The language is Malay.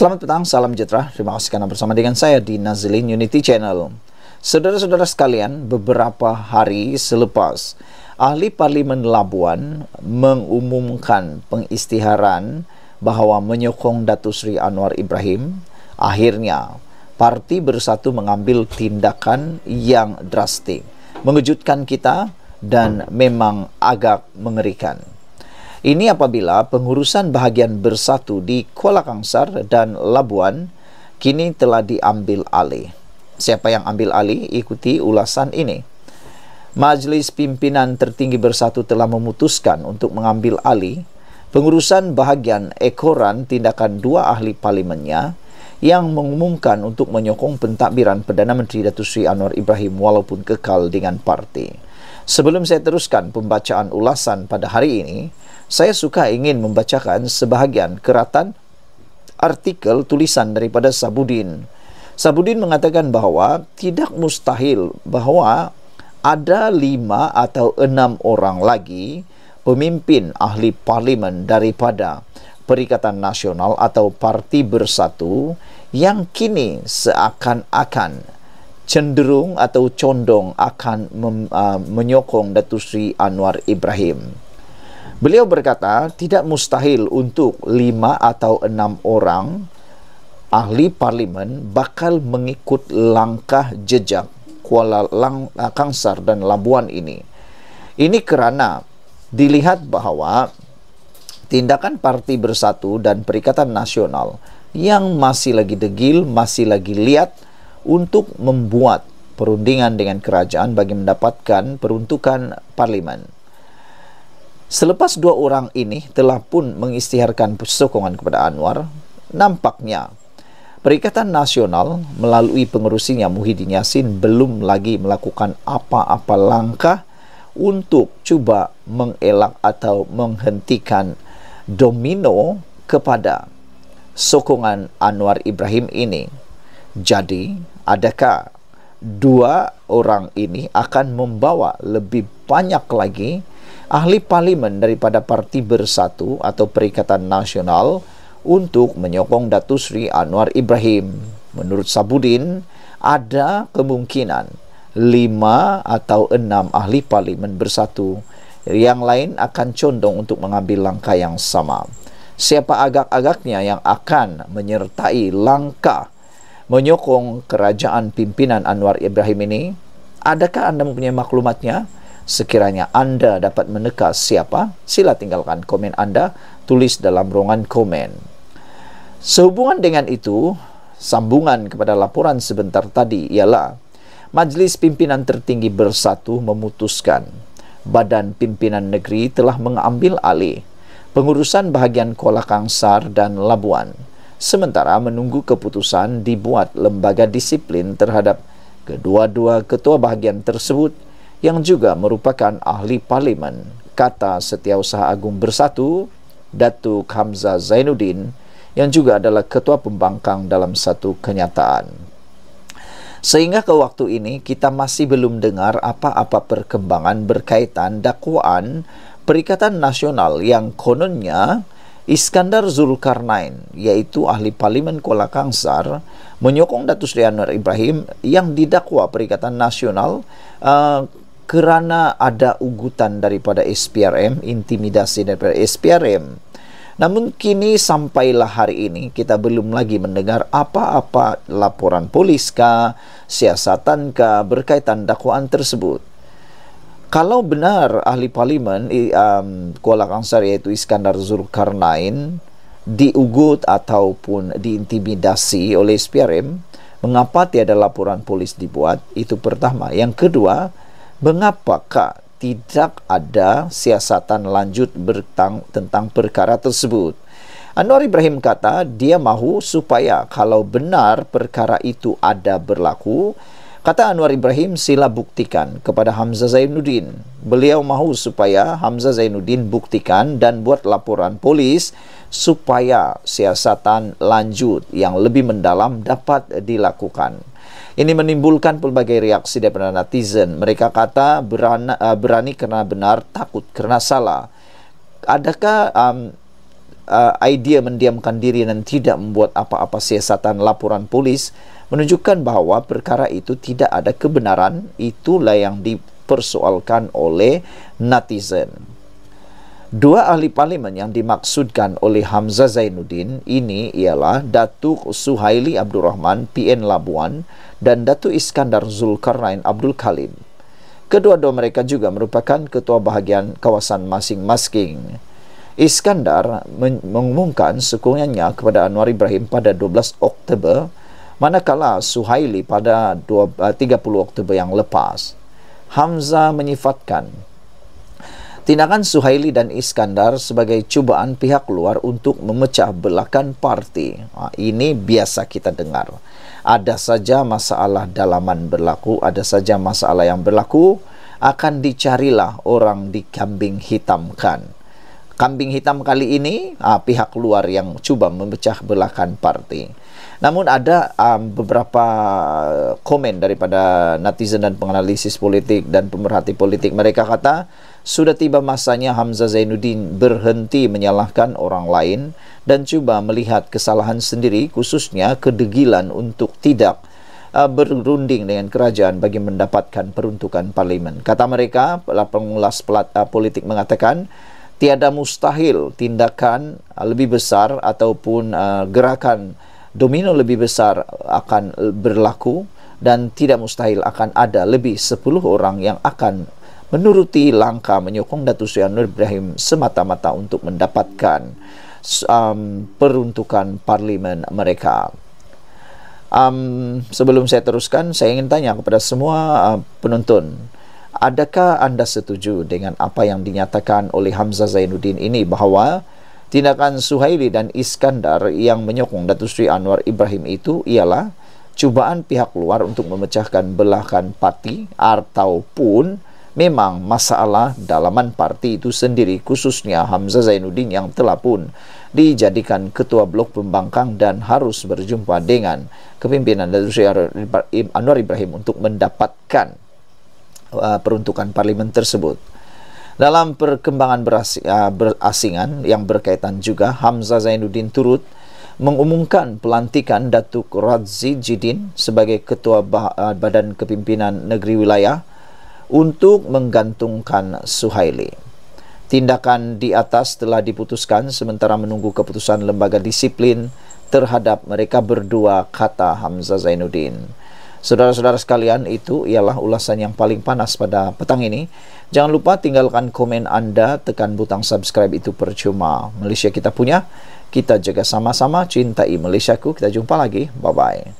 Selamat petang, salam jetrah. Terima kasih karena bersama dengan saya di Nazilin Unity Channel. Saudara-saudara sekalian, beberapa hari selepas ahli Parlimen Labuan mengumumkan pengistiharan bahawa menyokong Datu Sri Anwar Ibrahim, akhirnya parti bersatu mengambil tindakan yang drastik, mengejutkan kita dan memang agak mengerikan. Ini apabila pengurusan bahagian bersatu di Kuala Kangsar dan Labuan kini telah diambil alih. Siapa yang ambil alih ikuti ulasan ini. Majlis Pimpinan Tertinggi Bersatu telah memutuskan untuk mengambil alih pengurusan bahagian ekoran tindakan dua ahli parlimennya yang mengumumkan untuk menyokong pentadbiran Perdana Menteri Datuk Sri Anwar Ibrahim walaupun kekal dengan parti. Sebelum saya teruskan pembacaan ulasan pada hari ini, saya suka ingin membacakan sebahagian keratan artikel tulisan daripada Sabudin. Sabudin mengatakan bahawa tidak mustahil bahawa ada lima atau enam orang lagi pemimpin ahli parlimen daripada Perikatan Nasional atau Parti Bersatu yang kini seakan-akan cenderung atau condong akan uh, menyokong Datu Sri Anwar Ibrahim. Beliau berkata tidak mustahil untuk lima atau enam orang ahli parlimen bakal mengikut langkah jejak Kuala Lang Kangsar dan Labuan ini. Ini kerana dilihat bahawa tindakan Parti Bersatu dan Perikatan Nasional yang masih lagi degil, masih lagi lihat untuk membuat perundingan dengan kerajaan bagi mendapatkan peruntukan parlimen. Selepas dua orang ini telah pun mengistiharkan sokongan kepada Anwar, nampaknya Perikatan Nasional melalui pengerusinya Muhyiddin Yassin belum lagi melakukan apa-apa langkah untuk cuba mengelak atau menghentikan domino kepada sokongan Anwar Ibrahim ini. Jadi, adakah dua orang ini akan membawa lebih banyak lagi ahli parlimen daripada Parti Bersatu atau Perikatan Nasional untuk menyokong Datu Sri Anwar Ibrahim. Menurut Sabudin, ada kemungkinan lima atau enam ahli parlimen bersatu yang lain akan condong untuk mengambil langkah yang sama. Siapa agak-agaknya yang akan menyertai langkah menyokong kerajaan pimpinan Anwar Ibrahim ini? Adakah anda mempunyai maklumatnya? Sekiranya anda dapat meneka siapa, sila tinggalkan komen anda, tulis dalam ruangan komen. Sehubungan dengan itu, sambungan kepada laporan sebentar tadi ialah Majlis Pimpinan Tertinggi Bersatu memutuskan Badan Pimpinan Negeri telah mengambil alih pengurusan bahagian Kuala Kangsar dan Labuan sementara menunggu keputusan dibuat lembaga disiplin terhadap kedua-dua ketua bahagian tersebut yang juga merupakan ahli parlimen, kata Setiausaha Agung Bersatu, Datuk Hamzah Zainuddin, yang juga adalah ketua pembangkang dalam satu kenyataan. Sehingga ke waktu ini kita masih belum dengar apa-apa perkembangan berkaitan dakwaan Perikatan Nasional yang kononnya Iskandar Zulkarnain, yaitu ahli parlimen Kuala Kangsar, menyokong Datuk Sri Anwar Ibrahim yang didakwa Perikatan Nasional uh, kerana ada ugutan daripada SPRM, intimidasi daripada SPRM. Namun kini sampailah hari ini kita belum lagi mendengar apa-apa laporan polis kah, siasatan kah berkaitan dakwaan tersebut. Kalau benar ahli parlimen um, Kuala Kangsar iaitu Iskandar Zulkarnain diugut ataupun diintimidasi oleh SPRM, mengapa tiada laporan polis dibuat? Itu pertama. Yang kedua, mengapakah tidak ada siasatan lanjut tentang perkara tersebut. Anwar Ibrahim kata dia mahu supaya kalau benar perkara itu ada berlaku, kata Anwar Ibrahim sila buktikan kepada Hamzah Zainuddin. Beliau mahu supaya Hamzah Zainuddin buktikan dan buat laporan polis supaya siasatan lanjut yang lebih mendalam dapat dilakukan. Ini menimbulkan pelbagai reaksi daripada netizen. Mereka kata eh, berani, uh, berani karena benar, takut karena salah. Adakah um, uh, idea mendiamkan diri dan tidak membuat apa-apa siasatan laporan polis menunjukkan bahawa perkara itu tidak ada kebenaran? Itulah yang dipersoalkan oleh netizen. Dua ahli parlimen yang dimaksudkan oleh Hamzah Zainuddin ini ialah Datuk Suhaili Abdul Rahman PN Labuan dan Datuk Iskandar Zulkarnain Abdul Kalim. Kedua-dua mereka juga merupakan ketua bahagian kawasan masing-masing. Iskandar mengumumkan sokongannya kepada Anwar Ibrahim pada 12 Oktober manakala Suhaili pada 30 eh, Oktober yang lepas. Hamzah menyifatkan Tindakan Suhaili dan Iskandar sebagai cubaan pihak luar untuk memecah belakan parti. Ha, ini biasa kita dengar. Ada saja masalah dalaman berlaku, ada saja masalah yang berlaku, akan dicarilah orang di kambing hitamkan. Kambing hitam kali ini ah, pihak luar yang cuba memecah belakan parti. Namun ada um, beberapa komen daripada netizen dan penganalisis politik dan pemerhati politik mereka kata sudah tiba masanya Hamzah Zainuddin berhenti menyalahkan orang lain dan cuba melihat kesalahan sendiri khususnya kedegilan untuk tidak uh, berunding dengan kerajaan bagi mendapatkan peruntukan parlimen. Kata mereka, pengulas uh, politik mengatakan tiada mustahil tindakan uh, lebih besar ataupun gerakan domino lebih besar akan berlaku dan tidak mustahil akan ada lebih 10 orang yang akan menuruti langkah menyokong Datuk Seri Anwar Ibrahim semata-mata untuk mendapatkan um, peruntukan parlimen mereka. Um, sebelum saya teruskan, saya ingin tanya kepada semua uh, penonton, adakah anda setuju dengan apa yang dinyatakan oleh Hamzah Zainuddin ini bahawa tindakan Suhaili dan Iskandar yang menyokong Datuk Seri Anwar Ibrahim itu ialah cubaan pihak luar untuk memecahkan belahan parti ataupun memang masalah dalaman parti itu sendiri khususnya Hamzah Zainuddin yang telah pun dijadikan ketua blok pembangkang dan harus berjumpa dengan kepimpinan Datuk Seri Anwar Ibrahim untuk mendapatkan uh, peruntukan parlimen tersebut. Dalam perkembangan beras, uh, berasingan yang berkaitan juga Hamzah Zainuddin turut mengumumkan pelantikan Datuk Radzi Jidin sebagai ketua bah, uh, Badan Kepimpinan Negeri Wilayah untuk menggantungkan Suhaili. Tindakan di atas telah diputuskan sementara menunggu keputusan lembaga disiplin terhadap mereka berdua kata Hamzah Zainuddin. Saudara-saudara sekalian itu ialah ulasan yang paling panas pada petang ini. Jangan lupa tinggalkan komen anda, tekan butang subscribe itu percuma. Malaysia kita punya, kita jaga sama-sama, cintai ku. Kita jumpa lagi, bye-bye.